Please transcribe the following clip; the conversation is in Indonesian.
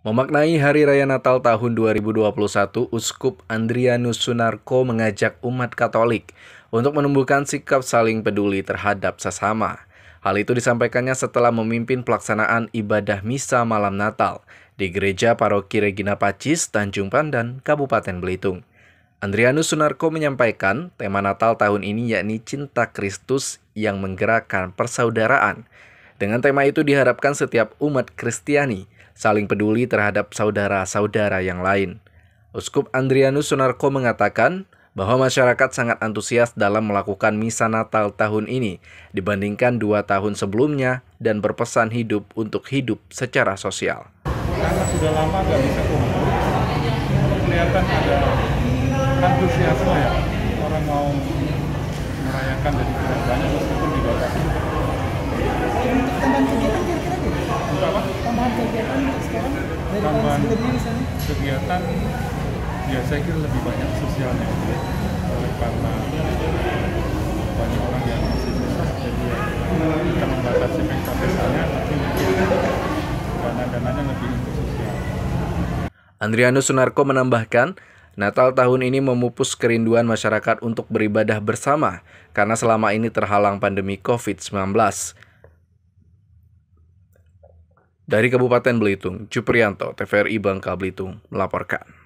Memaknai Hari Raya Natal tahun 2021, Uskup Andrianus Sunarko mengajak umat Katolik untuk menumbuhkan sikap saling peduli terhadap sesama. Hal itu disampaikannya setelah memimpin pelaksanaan ibadah misa malam Natal di Gereja Paroki Regina Pacis, Tanjung Pandan, Kabupaten Belitung. Andrianus Sunarko menyampaikan tema Natal tahun ini yakni cinta Kristus yang menggerakkan persaudaraan. Dengan tema itu diharapkan setiap umat Kristiani saling peduli terhadap saudara-saudara yang lain. Uskup Andrianus Sunarko mengatakan bahwa masyarakat sangat antusias dalam melakukan misa Natal tahun ini dibandingkan dua tahun sebelumnya dan berpesan hidup untuk hidup secara sosial. Karena sudah lama nggak bisa kumpul, kelihatan ada antusiasme ya. Orang mau merayakan dan banyak meskipun dibatasi tambahan kegiatan ya saya kira lebih banyak sosialnya oleh karena banyak orang yang masih susah jadi ya, kita membatasi pencapaannya tapi mungkin dana dananya lebih untuk sosial. Andriano Sunarko menambahkan, Natal tahun ini memupus kerinduan masyarakat untuk beribadah bersama karena selama ini terhalang pandemi COVID-19. Dari Kabupaten Belitung, Cuprianto, TVRI Bangka Belitung melaporkan.